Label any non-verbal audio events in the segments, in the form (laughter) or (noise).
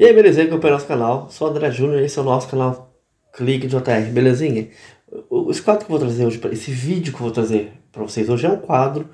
E aí, belezinha? Acompanha nosso canal. Sou André Júnior e esse é o nosso canal Clique JR, belezinha? Esse quadro que eu vou trazer hoje, esse vídeo que eu vou trazer para vocês hoje é um quadro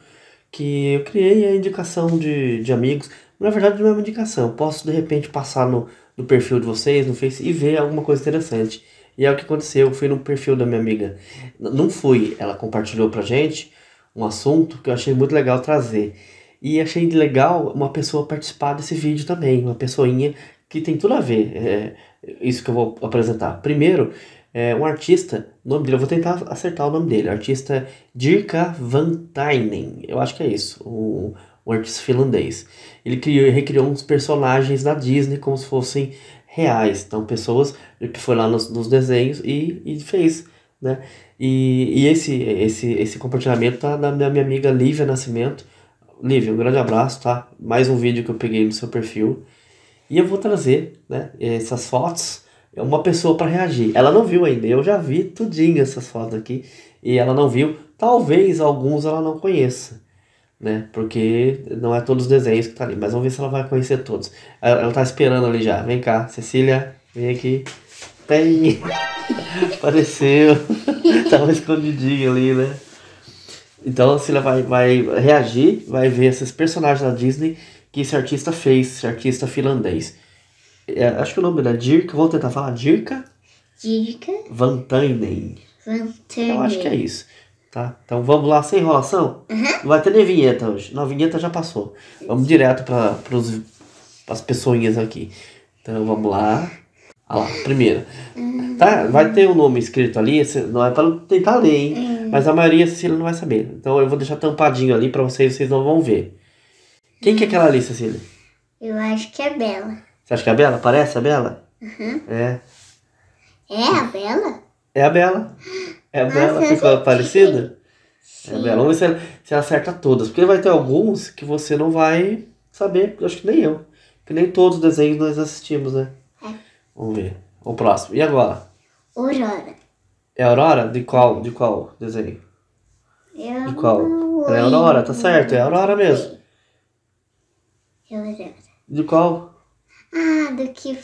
que eu criei a indicação de, de amigos. Na verdade, não é uma indicação. Eu posso, de repente, passar no, no perfil de vocês, no Face, e ver alguma coisa interessante. E é o que aconteceu. Eu fui no perfil da minha amiga. Não fui. Ela compartilhou pra gente um assunto que eu achei muito legal trazer. E achei legal uma pessoa participar desse vídeo também, uma pessoinha que tem tudo a ver é, isso que eu vou apresentar. Primeiro, é, um artista, nome dele, eu vou tentar acertar o nome dele, o artista Dirka Van Tynen, eu acho que é isso, o, o artista finlandês. Ele criou, recriou uns personagens da Disney como se fossem reais, então pessoas, que foi lá nos, nos desenhos e, e fez, né? E, e esse, esse, esse compartilhamento tá da minha, minha amiga Lívia Nascimento. Lívia, um grande abraço, tá? Mais um vídeo que eu peguei no seu perfil. E eu vou trazer né, essas fotos, uma pessoa para reagir. Ela não viu ainda, eu já vi tudinho essas fotos aqui e ela não viu. Talvez alguns ela não conheça, né? Porque não é todos os desenhos que tá ali, mas vamos ver se ela vai conhecer todos. Ela, ela tá esperando ali já. Vem cá, Cecília, vem aqui. Tem! (laughs) Apareceu! (laughs) Tava escondidinho ali, né? Então a Cecília vai, vai reagir, vai ver esses personagens da Disney que esse artista fez, esse artista finlandês. É, acho que o nome da é Dirk, vou tentar falar Dirka. Dirka. Van Tainen. Van Tainen. Eu acho que é isso. Tá? Então vamos lá, sem enrolação? Uhum. Não vai ter nem vinheta hoje. Não, a vinheta já passou. Vamos direto para as pessoinhas aqui. Então vamos lá. Ah lá, primeira. Uhum. Tá? Vai ter o um nome escrito ali, não é para tentar ler, hein? Uhum. Mas a maioria, Cecília, não vai saber. Então eu vou deixar tampadinho ali para vocês, vocês não vão ver. Quem que é hum. aquela Alice, Cecília? Eu acho que é a Bela. Você acha que é a Bela? Parece a Bela? Uhum. É. É a Bela? É a Bela. É a Nossa, Bela. Ficou parecida? Sim. É a Bela. Vamos ver se, se acerta todas. Porque vai ter alguns que você não vai saber. Acho que nem eu. Que nem todos os desenhos nós assistimos, né? É. Vamos ver. O próximo. E agora? Aurora. É a Aurora? De qual, de qual desenho? Eu de qual? É a Aurora, tá certo? É a Aurora mesmo lembro. De qual? Ah, do que.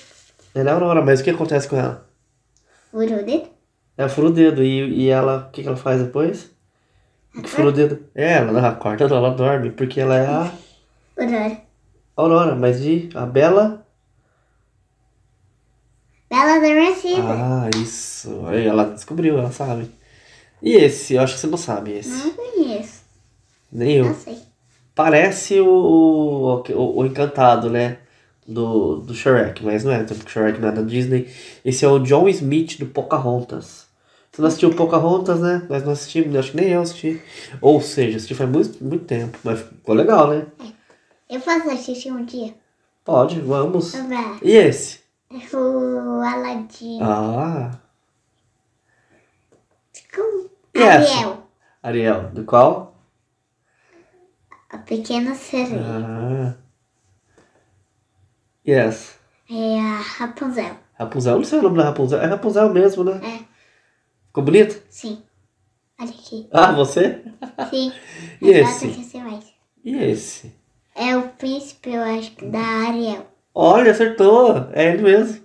Ela é a Aurora, mas o que acontece com ela? Furou o dedo? Ela é, fura o dedo e, e ela. O que, que ela faz depois? Acorda? Fura o dedo. É, ela acorda, ela dorme, porque ela é a. Aurora. Aurora, mas de. A Bela. Bela Adormecida. Ah, isso. Aí ela descobriu, ela sabe. E esse? Eu acho que você não sabe esse. Não conheço. Nem eu. Não sei. Parece o, o, o Encantado, né? Do, do Shrek, mas não é, porque Shrek não é da Disney. Esse é o John Smith do Pocahontas. Você não assistiu Pocahontas, né? Nós não assistimos, acho que nem eu assisti. Ou seja, assisti faz muito, muito tempo, mas ficou legal, né? Eu posso assistir um dia? Pode, vamos. Então vai. E esse? É o Aladdin. Ah. Como? Ariel. Essa? Ariel, do qual? Pequena Sereia. Ah. Yes. É a Rapunzel. Rapunzel, não sei o nome da Rapunzel. É Rapunzel mesmo, né? É. Ficou bonito? Sim. Olha aqui. Ah, você? Sim. (laughs) e esse? E esse? É o príncipe, eu acho, da Ariel. Olha, acertou. É ele mesmo.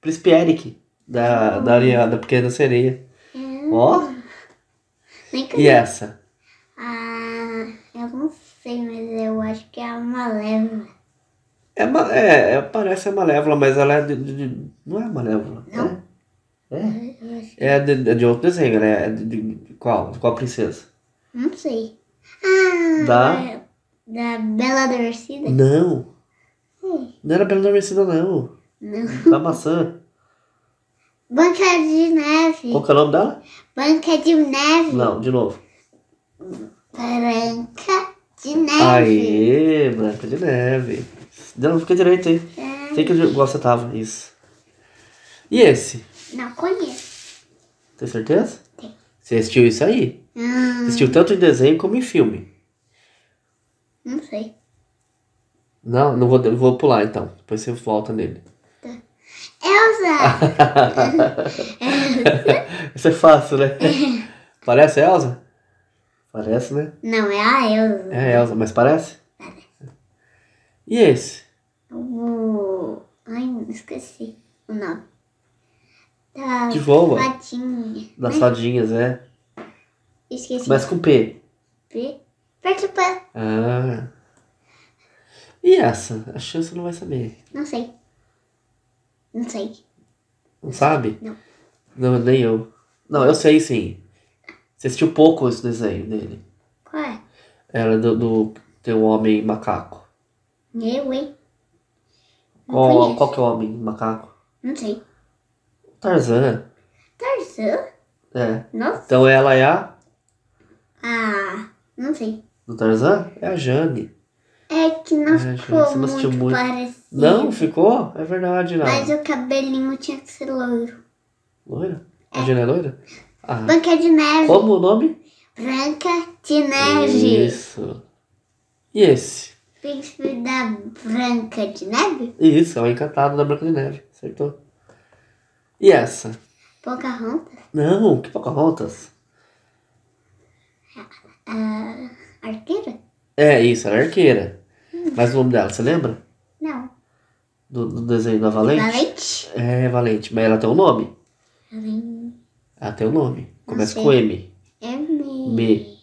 Príncipe Eric, da, oh. da hum. Ariel, da Pequena Sereia. É. Ó. Oh. E essa? Ah, eu é não sei, mas eu acho que é a Malévola. É, é, é, parece a Malévola, mas ela é de, de, de não é Malévola. Né? É? Não? É? É, é de, de outro desenho, né? É de, qual? De qual princesa? Não sei. Ah! Da... É, da Bela Adormecida? Não. Sim. Hum. Não era Bela Adormecida, não. Não. Da maçã. Banca de neve. Qual que é o nome dela? Banca de neve. Não, de novo. Branca de neve. Aê, Branca de Neve. Não, fica direito aí. É. Sei que eu você tava, isso. E esse? Não conheço. Tem certeza? Tem. Você assistiu isso aí? Hum. Assistiu tanto em desenho como em filme. Não sei. Não, não vou, vou pular então. Depois você volta nele. Tá. Elsa! (laughs) Isso é fácil, né? (laughs) É. Parece Elsa? Parece, né? Não, é a Elsa. É a Elsa, mas parece? Parece. E esse? O. Ai, esqueci o nome. Da de voa? Fadinha. Das mas... fadinhas, é. Esqueci. Mas com P. P? Pertupã. Ah. E essa? A chance não vai saber. Não sei. Não sei. Não sabe? Não. Não, nem eu. Não, eu sei sim. Você assistiu pouco esse desenho dele. Qual é? Era do, do teu homem macaco. Eu, hein? Não Qual, qual que é o homem macaco? Não sei. Tarzan. Tarzan? É. Nossa. Então ela é a Ah, não sei. do Tarzan? É a Jane. É que não É, ficou você muito, muito. parecido. Não, ficou? É verdade, não. Mas o cabelinho tinha que ser loiro. Loira? A é. Jane é loira? Ah. Branca de Neve. Como o nome? Branca de Neve. Isso. E esse? Príncipe da Branca de Neve? Isso, é o encantado da Branca de Neve. Acertou. E essa? Pocahontas? Não, que Pocahontas? A, é, é, arqueira? É, isso, era arqueira. Hum. Mas o nome dela, você lembra? Não. Do, do desenho da Valente? Valente? É, Valente. Mas ela tem um nome? Valente. Ah, tem o nome. Começa com M. É M. Me.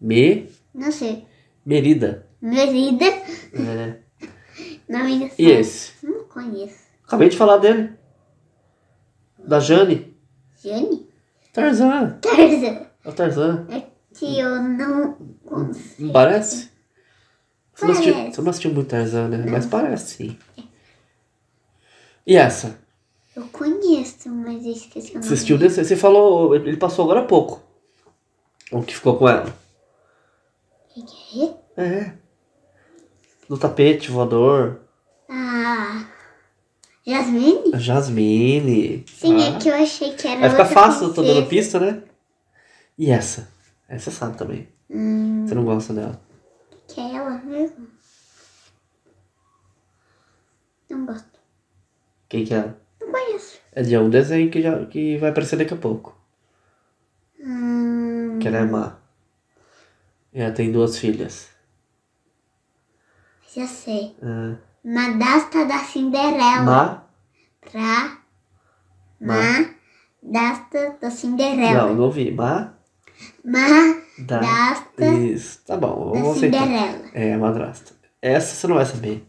Me. Não sei. Merida. Merida. É. (laughs) Nome dessa. E esse? Não conheço. Acabei de falar dele. Da Jane. Jane? Tarzan. Tarzan. É o Tarzan. É que eu não consigo. Parece? Você não, assistiu, você não assistiu muito Tarzan, né? Não. Mas parece sim. É. E essa? Eu conheço, mas esqueci o nome. Você assistiu desse? Você falou, ele passou agora há pouco. O que ficou com ela? Que é? É. Do tapete voador. Ah. Jasmine? Jasmine. Sim, ah. é que eu achei que era. Vai ficar fácil, princesa. tô dando pista, né? E essa? Essa sabe também. Hum. Você não gosta dela. Que é ela mesmo? Não gosto. Quem que é ela? conheço. É um desenho que, já, que vai aparecer daqui a pouco. Hum... Que ela é má. ela tem duas filhas. Já sei. É. Madasta da Cinderela. Ma? Pra. Ma. Madasta Dasta da Cinderela. Não, não ouvi. Ma. Ma. Da. Dasta. Isso. Tá bom, vamos ver. Cinderela. É, madrasta. Essa você não vai saber.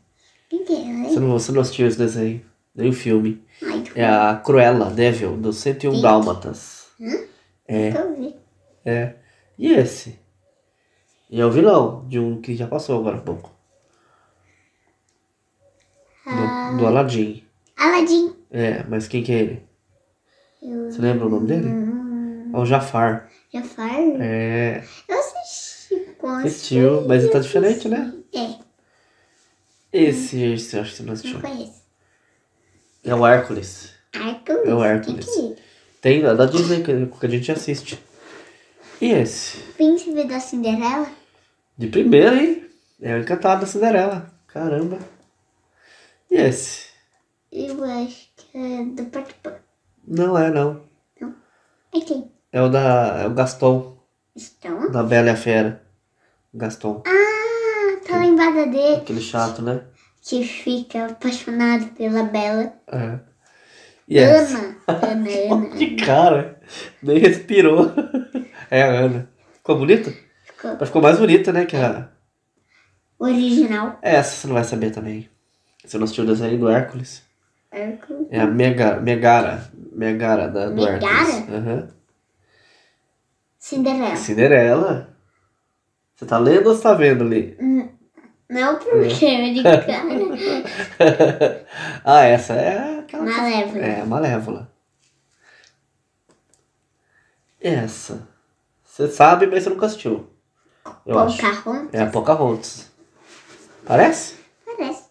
Quem que é? Você não, você não assistiu esse desenho, nem o filme. Ai. É a Cruella Devil, do 101 Vic. Dálmatas. Então É. É. E esse? E é o vilão de um que já passou agora há pouco. Ah. Do, do ah. Aladdin. Aladdin. É, mas quem que é ele? Eu... Você lembra o nome dele? É o Jafar. Jafar? É. Eu assisti. Assistiu, mas ele tá diferente, né? É. Esse, esse eu acho que você não assistiu. Não conheço. É o Hércules. Hércules? É o Hércules. Que que... É Tem é da Disney que a gente assiste. E esse? Príncipe da Cinderela? De primeira, hein? É o Encantado da Cinderela. Caramba. E esse? Eu acho que é do Pato Pan. Não é, não. Não. É quem? É o da. É o Gaston. Gaston? Da Bela e a Fera. Gaston. Ah, tá lembrada dele. Aquele chato, né? que fica apaixonado pela Bela. É. Yes. Ana. Ana, Ana. Que cara! Nem respirou. É a Ana. Ficou bonita Ficou. Mas ficou mais bonita, né, que a... Original. É, essa você não vai saber também. Você não assistiu o desenho do Hércules? Hércules? É a Mega, Megara. Megara da, Megara? Hércules. Uhum. Cinderela. Cinderela? Você tá lendo ou você tá vendo ali? Não porque né? eu de cara. É. (laughs) ah, essa é aquela. Malévola. É, malévola. Essa. Você sabe, mas você nunca assistiu. Eu Pocahontas? Acho. É, Pocahontas. Parece? Parece.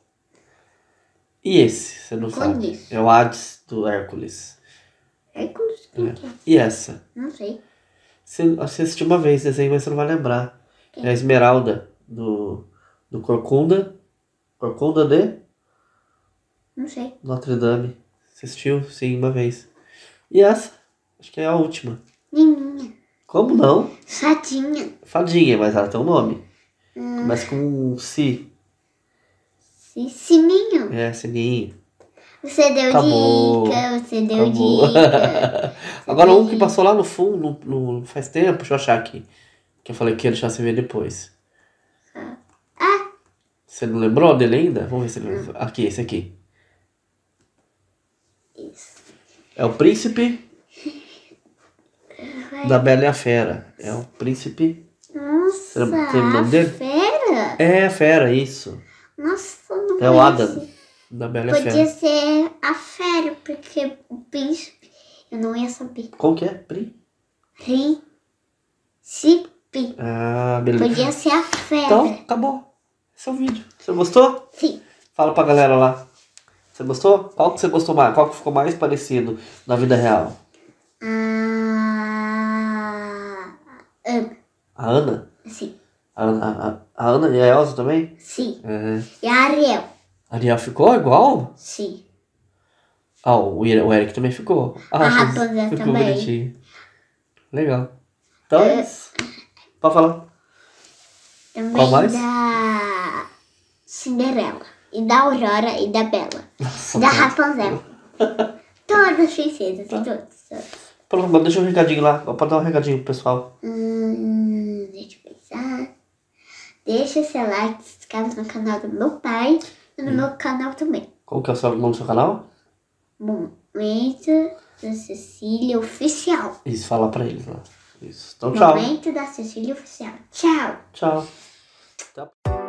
E esse, você não Hércules. sabe? É o Hades do Hércules. Hércules? É. é. E essa? Não sei. Você, você assistiu uma vez esse desenho, mas você não vai lembrar. Quem? É a Esmeralda do do Corcunda. Corcunda de? Não sei. Notre Dame. Assistiu? Sim, uma vez. E essa? Acho que é a última. Nininha. Como não? Fadinha. Fadinha, mas ela tem um nome. Hum. Começa com si. si. Sininho. É, sininho. Você deu Tá dica, você deu Acabou. dica. Você (laughs) Agora um que passou lá no fundo, no, no, faz tempo, deixa eu achar aqui. Que eu falei que ia deixar você ver depois. Você não lembrou dele ainda? Vamos ver se ele... Não. Hum. Aqui, esse aqui. Isso. É o príncipe da Bela e a Fera. É o príncipe... Nossa, Você lembra fera? É, a fera, isso. Nossa, não É o Adam, da Bela e a Fera. Podia ser a fera, porque o príncipe... Eu não ia saber. Qual que é? Pri? Príncipe. Ah, beleza. Podia ser a fera. Então, acabou. Esse é o vídeo. Você gostou? Sim. Fala pra galera lá. Você gostou? Qual que você gostou mais? Qual que ficou mais parecido na vida real? A ah, Ana. A Ana? Sim. A, a, a Ana e a Elsa também? Sim. Uhum. E a Ariel. A Ariel ficou igual? Sim. Ah, o, o Eric também ficou. Ah, a Raposa ficou também. Bonitinho. Legal. Então, é. pode falar. Também Qual mais? Da... Cinderela, e da Aurora, e da Bela, Nossa, da Rapunzel. (laughs) todas as princesas, tá. todas, todas. Pronto, deixa um recadinho lá, pode dar um recadinho pro pessoal. Hum, deixa eu pensar. Deixa seu like, se inscreve no canal do meu pai e no hum. meu canal também. Qual que é o seu nome do seu canal? Momento da Cecília Oficial. Isso, fala pra eles lá. Né? Isso. Então, tchau. Momento da Cecília Oficial. Tchau. Tchau. Tchau.